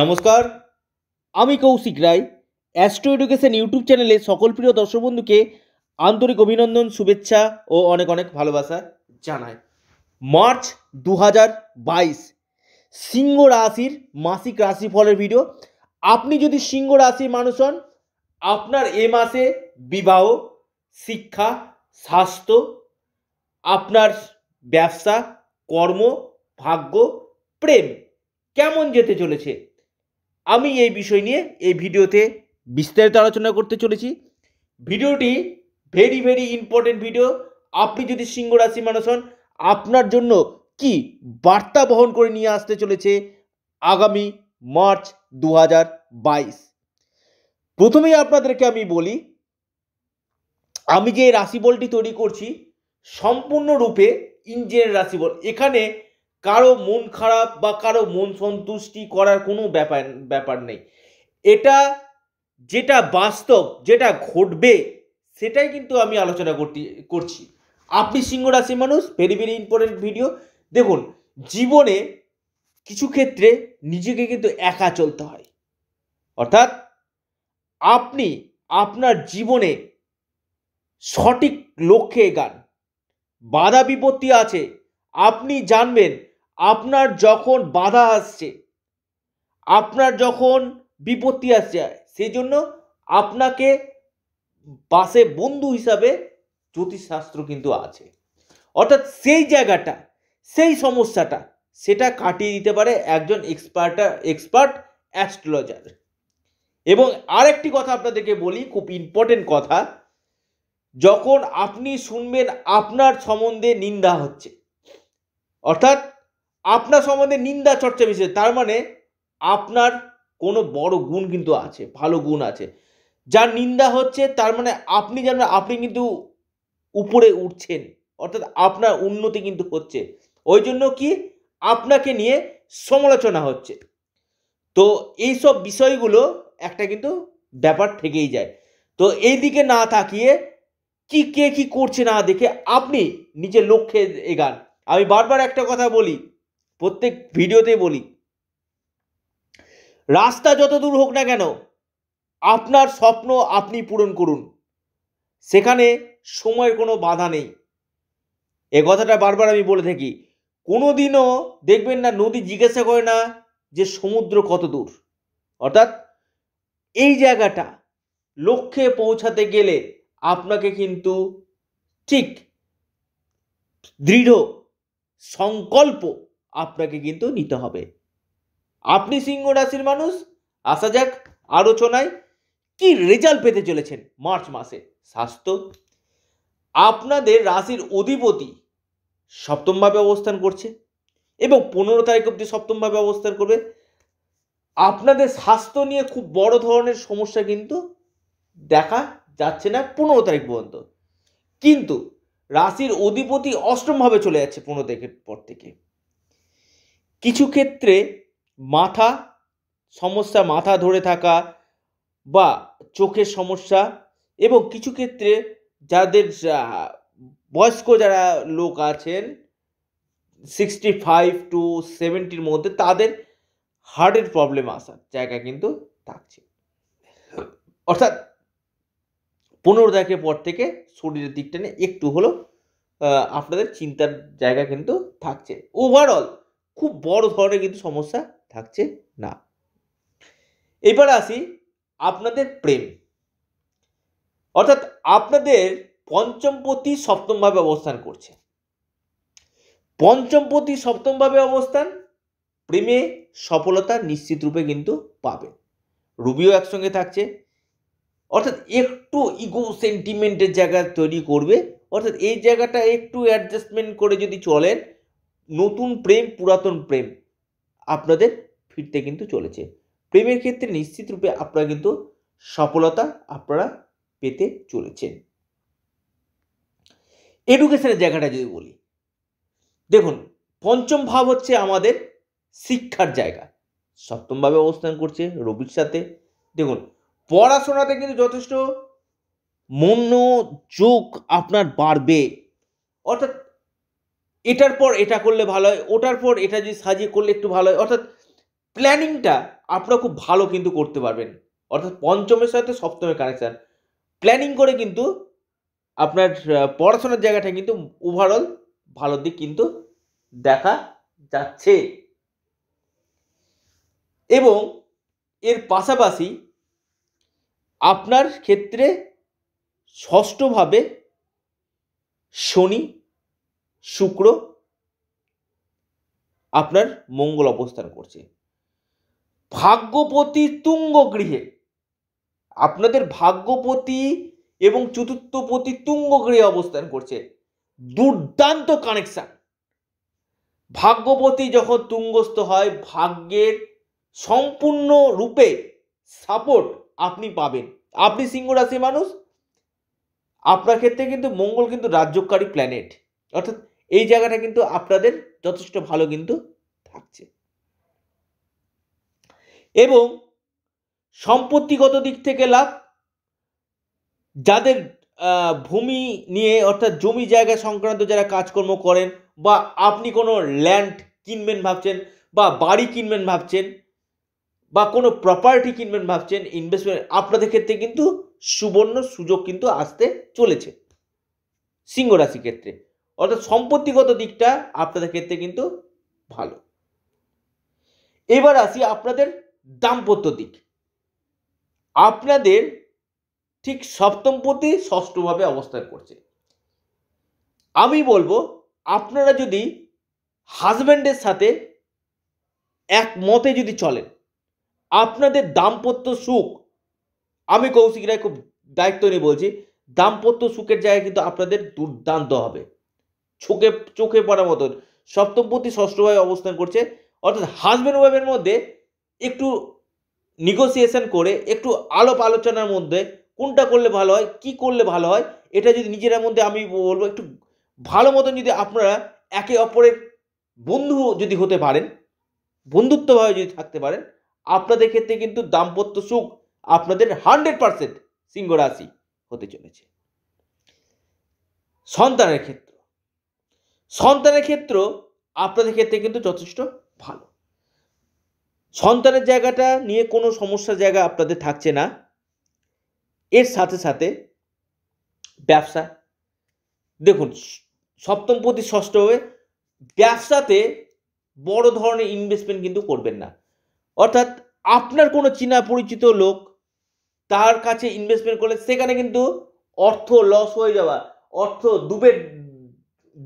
নমস্কার আমি Koushik Roy Astro Education YouTube চ্যানেলে সকল প্রিয় দর্শক বন্ধুকে আন্তরিক অভিনন্দন শুভেচ্ছা ও অনেক অনেক ভালোবাসা জানায় মার্চ দু সিংহ রাশির মাসিক রাশিফলের ভিডিও আপনি যদি সিংহ রাশির মানুষ হন আপনার এ মাসে বিবাহ শিক্ষা স্বাস্থ্য আপনার ব্যবসা কর্ম ভাগ্য প্রেম কেমন যেতে চলেছে আমি এই বিষয় নিয়ে এই ভিডিওতে বিস্তারিত আলোচনা করতে চলেছি ভিডিওটি ভেরি ভেরি ইম্পর্টেন্ট ভিডিও আপনি যদি সিংহ রাশি মানুষ হন আপনার জন্য কি বার্তা বহন করে নিয়ে আসতে চলেছে আগামী মার্চ দু হাজার বাইশ প্রথমেই আপনাদেরকে আমি বলি আমি যে রাশিবলটি তৈরি করছি সম্পূর্ণরূপে ইঞ্জিনিয়ার রাশিবল এখানে কারো মন খারাপ বা কারো মন সন্তুষ্টি করার কোনো ব্যাপার ব্যাপার নেই এটা যেটা বাস্তব যেটা ঘটবে সেটাই কিন্তু আমি আলোচনা করতে করছি আপনি সিংহ রাশি মানুষ ভেরি ভেরি ইম্পর্টেন্ট ভিডিও দেখুন জীবনে কিছু ক্ষেত্রে নিজেকে কিন্তু একা চলতে হয় অর্থাৎ আপনি আপনার জীবনে সঠিক লক্ষ্যে গান বাধা বিপত্তি আছে আপনি জানবেন আপনার যখন বাধা আসছে আপনার যখন বিপত্তি আসছে সেই জন্য আপনাকে বাসে বন্ধু হিসাবে জ্যোতিষশাস্ত্র কিন্তু আছে অর্থাৎ সেই জায়গাটা সেই সমস্যাটা সেটা কাটিয়ে দিতে পারে একজন এক্সপার্টার এক্সপার্ট অ্যাস্ট্রোলজার এবং আরেকটি কথা আপনাদেরকে বলি খুব ইম্পর্টেন্ট কথা যখন আপনি শুনবেন আপনার সম্বন্ধে নিন্দা হচ্ছে অর্থাৎ আপনার সম্বন্ধে নিন্দা চর্চা বেশি তার মানে আপনার কোনো বড় গুণ কিন্তু আছে ভালো গুণ আছে যার নিন্দা হচ্ছে তার মানে আপনি যেন আপনি কিন্তু উপরে উঠছেন অর্থাৎ আপনার উন্নতি কিন্তু হচ্ছে ওই জন্য কি আপনাকে নিয়ে সমালোচনা হচ্ছে তো এই সব বিষয়গুলো একটা কিন্তু ব্যাপার থেকেই যায় তো এই দিকে না তাকিয়ে কি কে কি করছে না দেখে আপনি নিজের লক্ষ্যে এগান আমি বারবার একটা কথা বলি প্রত্যেক ভিডিওতে বলি রাস্তা যত দূর হোক না কেন আপনার স্বপ্ন আপনি পূরণ করুন সেখানে সময়ের কোনো বাধা নেই এ কথাটা বারবার আমি বলে থাকি কোনো দিনও দেখবেন না নদী জিজ্ঞাসা করে না যে সমুদ্র কত দূর অর্থাৎ এই জায়গাটা লক্ষ্যে পৌঁছাতে গেলে আপনাকে কিন্তু ঠিক দৃঢ় সংকল্প আপনাকে কিন্তু নিতে হবে আপনি সিংহ রাশির মানুষ আসা যাক আলোচনায় কি রেজাল্ট পেতে চলেছেন মার্চ মাসে স্বাস্থ্য আপনাদের রাশির অধিপতি সপ্তমভাবে অবস্থান করছে এবং পনেরো তারিখ অবধি সপ্তমভাবে অবস্থান করবে আপনাদের স্বাস্থ্য নিয়ে খুব বড় ধরনের সমস্যা কিন্তু দেখা যাচ্ছে না পনেরো তারিখ পর্যন্ত কিন্তু রাশির অধিপতি অষ্টমভাবে চলে যাচ্ছে পনেরো তারিখের পর থেকে কিছু ক্ষেত্রে মাথা সমস্যা মাথা ধরে থাকা বা চোখের সমস্যা এবং কিছু ক্ষেত্রে যাদের বয়স্ক যারা লোক আছেন সিক্সটি ফাইভ টু সেভেন্টির মধ্যে তাদের হার্টের প্রবলেম আসার জায়গা কিন্তু থাকছে অর্থাৎ পনেরো তারিখের পর থেকে শরীরের দিকটা নিয়ে একটু হলেও আপনাদের চিন্তার জায়গা কিন্তু থাকছে ওভারঅল খুব বড় ধরনের কিন্তু সমস্যা থাকছে না এবার আসি আপনাদের প্রেম অর্থাৎ আপনাদের পঞ্চমপতি সপ্তমভাবে অবস্থান করছে পঞ্চমপতি সপ্তমভাবে অবস্থান প্রেমে সফলতা নিশ্চিত রূপে কিন্তু পাবে রুবিও একসঙ্গে থাকছে অর্থাৎ একটু ইগো সেন্টিমেন্টের জায়গা তৈরি করবে অর্থাৎ এই জায়গাটা একটু অ্যাডজাস্টমেন্ট করে যদি চলেন নতুন প্রেম পুরাতন প্রেম আপনাদের ফিরতে কিন্তু চলেছে প্রেমের ক্ষেত্রে নিশ্চিত রূপে আপনারা কিন্তু সফলতা আপনারা পেতে চলেছেন এডুকেশনের জায়গাটা যদি বলি দেখুন পঞ্চম ভাব হচ্ছে আমাদের শিক্ষার জায়গা সপ্তমভাবে অবস্থান করছে রবির সাথে দেখুন পড়াশোনাতে কিন্তু যথেষ্ট মনোযোগ আপনার বাড়বে অর্থাৎ এটার পর এটা করলে ভালো হয় ওটার পর এটা যদি সাজিয়ে করলে একটু ভালো হয় অর্থাৎ প্ল্যানিংটা আপনারা খুব ভালো কিন্তু করতে পারবেন অর্থাৎ পঞ্চমের সাথে সপ্তমের কানেকশান প্ল্যানিং করে কিন্তু আপনার পড়াশোনার জায়গাটা কিন্তু ওভারঅল ভালো দিক কিন্তু দেখা যাচ্ছে এবং এর পাশাপাশি আপনার ক্ষেত্রে ষষ্ঠভাবে শনি শুক্র আপনার মঙ্গল অবস্থান করছে ভাগ্যপতি তুঙ্গ গৃহে আপনাদের ভাগ্যপতি এবং চতুর্থপতি তুঙ্গ গৃহে অবস্থান করছে দুর্দান্ত কানেকশান ভাগ্যপতি যখন তুঙ্গস্থ হয় ভাগ্যের সম্পূর্ণ রূপে সাপোর্ট আপনি পাবেন আপনি সিংহ রাশি মানুষ আপনার ক্ষেত্রে কিন্তু মঙ্গল কিন্তু রাজ্যকারী প্ল্যানেট অর্থাৎ এই জায়গাটা কিন্তু আপনাদের যথেষ্ট ভালো কিন্তু থাকছে এবং সম্পত্তিগত দিক থেকে লাভ যাদের ভূমি নিয়ে অর্থাৎ জমি জায়গা সংক্রান্ত যারা কাজকর্ম করেন বা আপনি কোনো ল্যান্ড কিনবেন ভাবছেন বা বাড়ি কিনবেন ভাবছেন বা কোনো প্রপার্টি কিনবেন ভাবছেন ইনভেস্টমেন্ট আপনাদের ক্ষেত্রে কিন্তু সুবর্ণ সুযোগ কিন্তু আসতে চলেছে সিংহ রাশি ক্ষেত্রে অর্থাৎ সম্পত্তিগত দিকটা আপনাদের ক্ষেত্রে কিন্তু ভালো এবার আসি আপনাদের দাম্পত্য দিক আপনাদের ঠিক সপ্তমপতি ষষ্ঠভাবে অবস্থান করছে আমি বলবো আপনারা যদি হাজব্যান্ডের সাথে এক মতে যদি চলেন আপনাদের দাম্পত্য সুখ আমি কৌশিক রায় খুব দায়িত্ব নিয়ে বলছি দাম্পত্য সুখের জায়গায় কিন্তু আপনাদের দুর্দান্ত হবে চোখে চোখে পড়ার মতন সপ্তমপতি ষষ্ঠভাবে অবস্থান করছে অর্থাৎ হাজব্যান্ড ওয়াইফের মধ্যে একটু নিগোসিয়েশন করে একটু আলোপ আলোচনার মধ্যে কোনটা করলে ভালো হয় কি করলে ভালো হয় এটা যদি নিজেরা মধ্যে আমি বলবো একটু ভালো মতন যদি আপনারা একে অপরের বন্ধু যদি হতে পারেন বন্ধুত্বভাবে যদি থাকতে পারেন আপনাদের ক্ষেত্রে কিন্তু দাম্পত্য সুখ আপনাদের হান্ড্রেড পারসেন্ট সিংহ রাশি হতে চলেছে সন্তানের ক্ষেত্রে সন্তানের ক্ষেত্রেও আপনাদের ক্ষেত্রে কিন্তু যথেষ্ট ভালো সন্তানের জায়গাটা নিয়ে কোনো সমস্যার জায়গা আপনাদের থাকছে না এর সাথে সাথে ব্যবসা দেখুন সপ্তম প্রতি ষষ্ঠ হয়ে ব্যবসাতে বড় ধরনের ইনভেস্টমেন্ট কিন্তু করবেন না অর্থাৎ আপনার কোনো চিনা পরিচিত লোক তার কাছে ইনভেস্টমেন্ট করলে সেখানে কিন্তু অর্থ লস হয়ে যাওয়া অর্থ ডুবে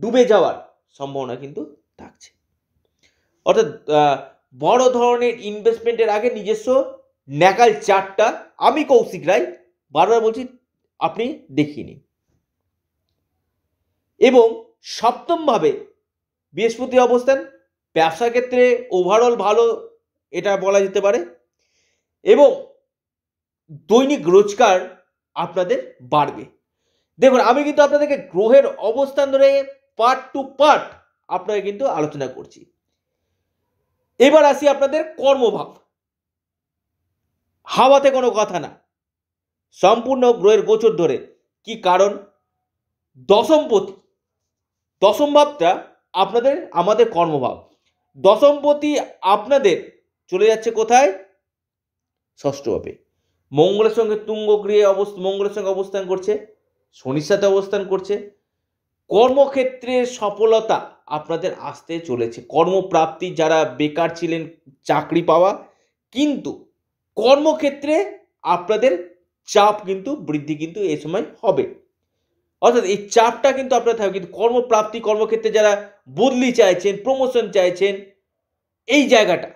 ডুবে যাওয়ার সম্ভাবনা কিন্তু থাকছে অর্থাৎ বড় ধরনের ইনভেস্টমেন্টের আগে নিজস্ব ন্যাকাল চারটা আমি কৌশিক রায় বারবার বলছি আপনি দেখিনি এবং সপ্তমভাবে বৃহস্পতি অবস্থান ব্যবসা ক্ষেত্রে ওভারঅল ভালো এটা বলা যেতে পারে এবং দৈনিক রোজগার আপনাদের বাড়বে দেখুন আমি কিন্তু আপনাদেরকে গ্রহের অবস্থান ধরে পার্ট টু পার্ট আপনাকে কিন্তু আলোচনা করছি এবার আসি আপনাদের কর্মভাব হাওয়াতে কোনো কথা না সম্পূর্ণ গ্রহের গোচর ধরে কি কারণ দশমপতি দশম ভাবটা আপনাদের আমাদের কর্মভাব দশমপতি আপনাদের চলে যাচ্ছে কোথায় ষষ্ঠভাবে মঙ্গলের সঙ্গে তুঙ্গ গৃহে অবস্থ মঙ্গলের সঙ্গে অবস্থান করছে শনির সাথে অবস্থান করছে কর্মক্ষেত্রে সফলতা আপনাদের আসতে চলেছে কর্মপ্রাপ্তি যারা বেকার ছিলেন চাকরি পাওয়া কিন্তু কর্মক্ষেত্রে আপনাদের চাপ কিন্তু বৃদ্ধি কিন্তু এ সময় হবে অর্থাৎ এই চাপটা কিন্তু আপনার থাকবে কিন্তু কর্মপ্রাপ্তি কর্মক্ষেত্রে যারা বদলি চাইছেন প্রমোশন চাইছেন এই জায়গাটা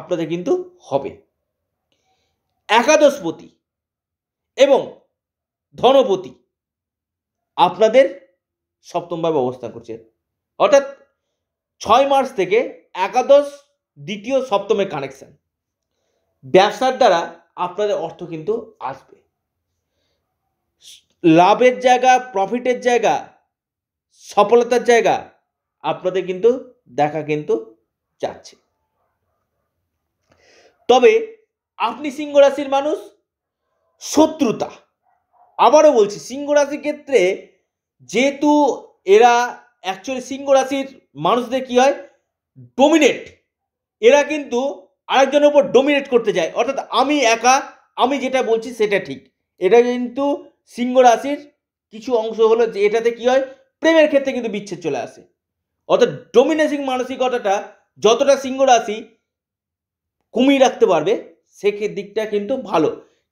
আপনাদের কিন্তু হবে একাদশপতি এবং ধনপতি আপনাদের সপ্তমভাবে অবস্থান করছে অর্থাৎ ছয় মার্চ থেকে একাদশ দ্বিতীয় সপ্তমের কানেকশান ব্যবসার দ্বারা আপনাদের অর্থ কিন্তু আসবে লাভের জায়গা প্রফিটের জায়গা সফলতার জায়গা আপনাদের কিন্তু দেখা কিন্তু যাচ্ছে তবে আপনি সিংহ রাশির মানুষ শত্রুতা আবারও বলছি সিংহ রাশির ক্ষেত্রে যেহেতু এরা অ্যাকচুয়ালি সিংহ রাশির মানুষদের কী হয় ডোমিনেট এরা কিন্তু আরেকজনের উপর ডোমিনেট করতে যায় অর্থাৎ আমি একা আমি যেটা বলছি সেটা ঠিক এটা কিন্তু সিংহ রাশির কিছু অংশ হলো যে এটাতে কী হয় প্রেমের ক্ষেত্রে কিন্তু বিচ্ছেদ চলে আসে অর্থাৎ ডোমিনেসিং মানসিকতাটা যতটা সিংহ রাশি কমিয়ে রাখতে পারবে সে দিকটা কিন্তু ভালো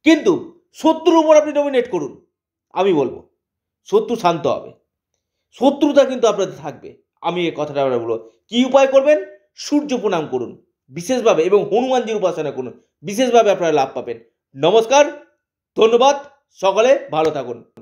কিন্তু শত্রুর উপর আপনি ডোমিনেট করুন আমি বলবো শত্রু শান্ত হবে শত্রুতা কিন্তু আপনাদের থাকবে আমি এই কথাটা আমরা বলব কী উপায় করবেন সূর্য প্রণাম করুন বিশেষভাবে এবং হনুমানজির উপাসনা করুন বিশেষভাবে আপনারা লাভ পাবেন নমস্কার ধন্যবাদ সকলে ভালো থাকুন